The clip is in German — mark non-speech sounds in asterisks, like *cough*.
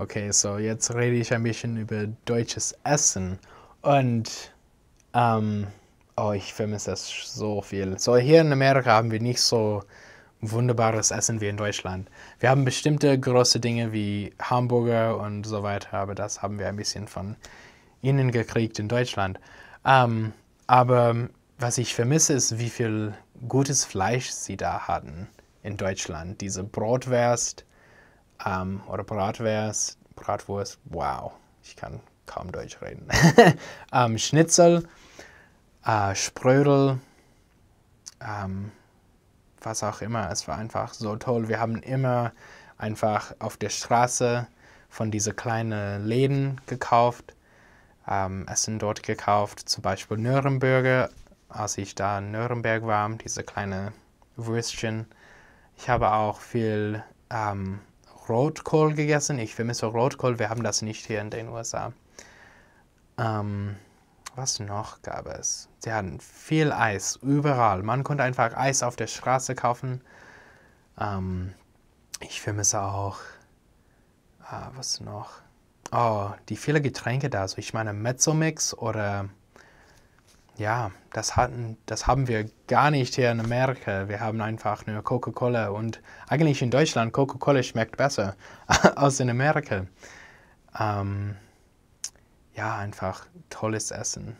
Okay, so jetzt rede ich ein bisschen über deutsches Essen. Und, ähm, oh, ich vermisse das so viel. So, hier in Amerika haben wir nicht so wunderbares Essen wie in Deutschland. Wir haben bestimmte große Dinge wie Hamburger und so weiter, aber das haben wir ein bisschen von ihnen gekriegt in Deutschland. Ähm, aber was ich vermisse, ist, wie viel gutes Fleisch sie da hatten in Deutschland. Diese Brotwurst, ähm, oder Bratwurst, Bratwurst, wow, ich kann kaum Deutsch reden. *laughs* ähm, Schnitzel, äh, Sprödel, ähm, was auch immer. Es war einfach so toll. Wir haben immer einfach auf der Straße von diesen kleinen Läden gekauft, ähm, Essen dort gekauft, zum Beispiel Nürnberger, als ich da in Nürnberg war, diese kleine Würstchen. Ich habe auch viel ähm, Rotkohl gegessen. Ich vermisse Rotkohl, wir haben das nicht hier in den USA. Ähm, was noch gab es? Sie hatten viel Eis, überall. Man konnte einfach Eis auf der Straße kaufen. Ähm, ich vermisse auch. Ah, was noch? Oh, die vielen Getränke da. Also ich meine Mezzomix oder ja, das, hatten, das haben wir gar nicht hier in Amerika. Wir haben einfach nur Coca-Cola und eigentlich in Deutschland, Coca-Cola schmeckt besser *laughs* als in Amerika. Ähm, ja, einfach tolles Essen.